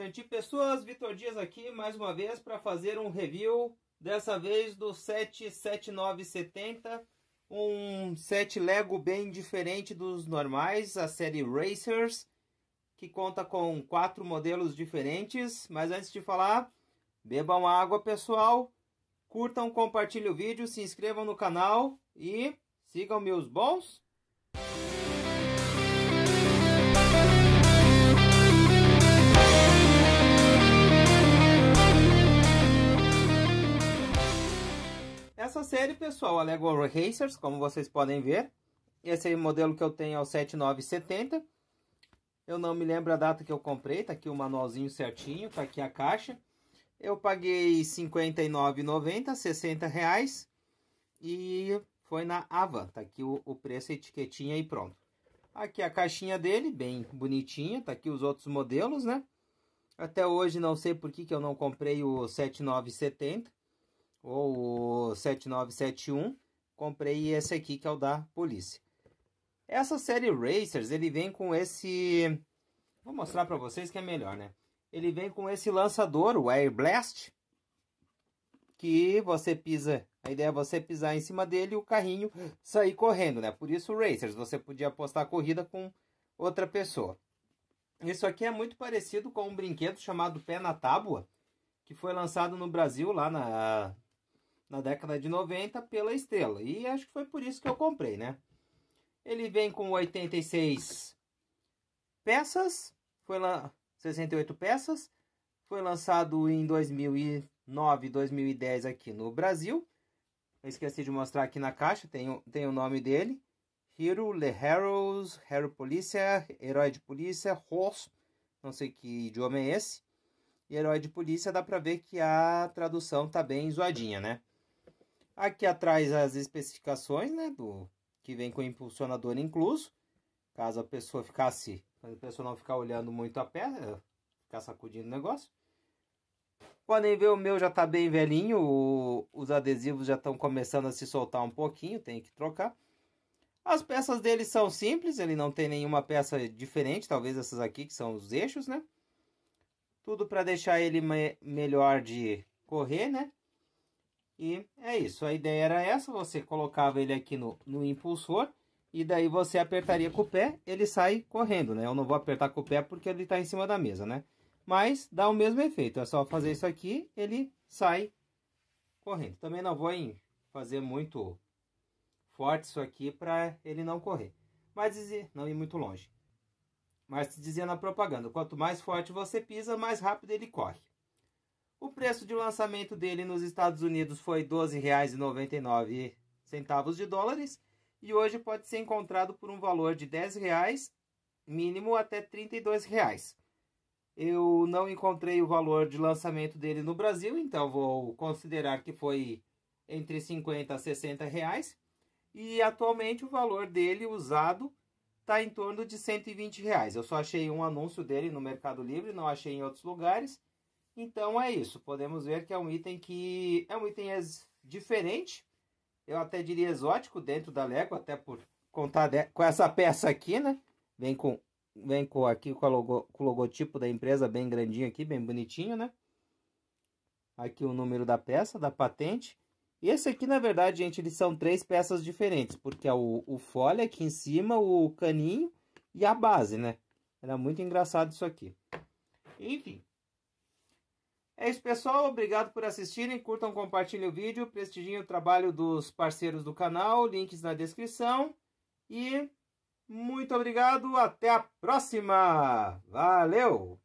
Gente, Pessoas, Vitor Dias aqui mais uma vez para fazer um review, dessa vez do 77970, um set Lego bem diferente dos normais, a série Racers, que conta com quatro modelos diferentes, mas antes de falar, bebam água pessoal, curtam, compartilhem o vídeo, se inscrevam no canal e sigam meus bons série, pessoal, a Lego Racers, como vocês podem ver. Esse modelo que eu tenho é o 7970. Eu não me lembro a data que eu comprei, tá aqui o manualzinho certinho, tá aqui a caixa. Eu paguei R$ 59,90, 60 reais. E foi na Ava, tá aqui o, o preço, a etiquetinha e pronto. Aqui a caixinha dele, bem bonitinha, tá aqui os outros modelos, né? Até hoje não sei por que, que eu não comprei o 7970 ou 7971, comprei esse aqui que é o da polícia. Essa série Racers, ele vem com esse... Vou mostrar para vocês que é melhor, né? Ele vem com esse lançador, o Air Blast, que você pisa... A ideia é você pisar em cima dele e o carrinho sair correndo, né? Por isso, Racers, você podia apostar a corrida com outra pessoa. Isso aqui é muito parecido com um brinquedo chamado Pé na Tábua, que foi lançado no Brasil lá na na década de 90 pela Estrela. E acho que foi por isso que eu comprei, né? Ele vem com 86 peças, foi lá 68 peças, foi lançado em 2009, 2010 aqui no Brasil. Eu esqueci de mostrar aqui na caixa, tem, tem o nome dele. Hero, Le Heroes, Hero Polícia, Herói de Polícia, Horse, não sei que idioma é esse. E Herói de Polícia dá pra ver que a tradução tá bem zoadinha, né? Aqui atrás as especificações, né, do que vem com o impulsionador incluso. Caso a pessoa ficasse, a pessoa não ficar olhando muito a peça, eh, ficar sacudindo o negócio. Podem ver, o meu já tá bem velhinho, o, os adesivos já estão começando a se soltar um pouquinho, tem que trocar. As peças dele são simples, ele não tem nenhuma peça diferente, talvez essas aqui que são os eixos, né? Tudo para deixar ele me melhor de correr, né? E é isso, a ideia era essa, você colocava ele aqui no, no impulsor e daí você apertaria com o pé, ele sai correndo, né? Eu não vou apertar com o pé porque ele está em cima da mesa, né? Mas dá o mesmo efeito, é só fazer isso aqui, ele sai correndo. Também não vou em fazer muito forte isso aqui para ele não correr, mas não ir muito longe. Mas dizia na propaganda, quanto mais forte você pisa, mais rápido ele corre preço de lançamento dele nos Estados Unidos foi R$ 12,99 de dólares e hoje pode ser encontrado por um valor de R$ 10,00, mínimo até R$ 32,00. Eu não encontrei o valor de lançamento dele no Brasil, então vou considerar que foi entre 50 a 60 reais. E atualmente o valor dele usado está em torno de 120 reais. Eu só achei um anúncio dele no Mercado Livre, não achei em outros lugares. Então é isso, podemos ver que é um item que é um item diferente, eu até diria exótico dentro da Lego, até por contar de, com essa peça aqui, né? Vem com vem com aqui com, logo, com o logotipo da empresa bem grandinho aqui, bem bonitinho, né? Aqui o número da peça, da patente. E esse aqui, na verdade, gente, eles são três peças diferentes, porque é o, o folha aqui em cima, o caninho e a base, né? Era muito engraçado isso aqui. Enfim, é isso, pessoal. Obrigado por assistirem. Curtam, compartilhem o vídeo. Prestigiem o trabalho dos parceiros do canal. Links na descrição. E muito obrigado. Até a próxima. Valeu!